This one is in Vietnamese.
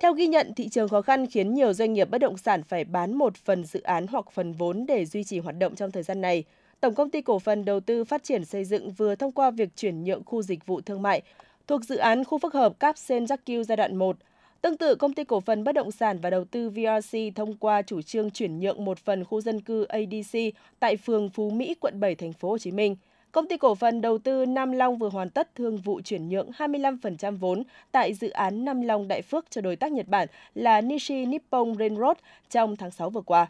Theo ghi nhận, thị trường khó khăn khiến nhiều doanh nghiệp bất động sản phải bán một phần dự án hoặc phần vốn để duy trì hoạt động trong thời gian này. Tổng công ty cổ phần đầu tư phát triển xây dựng vừa thông qua việc chuyển nhượng khu dịch vụ thương mại thuộc dự án khu phức hợp Capsen Jacques giai đoạn 1. Tương tự, công ty cổ phần bất động sản và đầu tư VRC thông qua chủ trương chuyển nhượng một phần khu dân cư ADC tại phường Phú Mỹ, quận 7, thành phố Hồ Chí Minh. Công ty cổ phần đầu tư Nam Long vừa hoàn tất thương vụ chuyển nhượng 25% vốn tại dự án Nam Long Đại Phước cho đối tác Nhật Bản là Nishi Nippon Railroad trong tháng 6 vừa qua.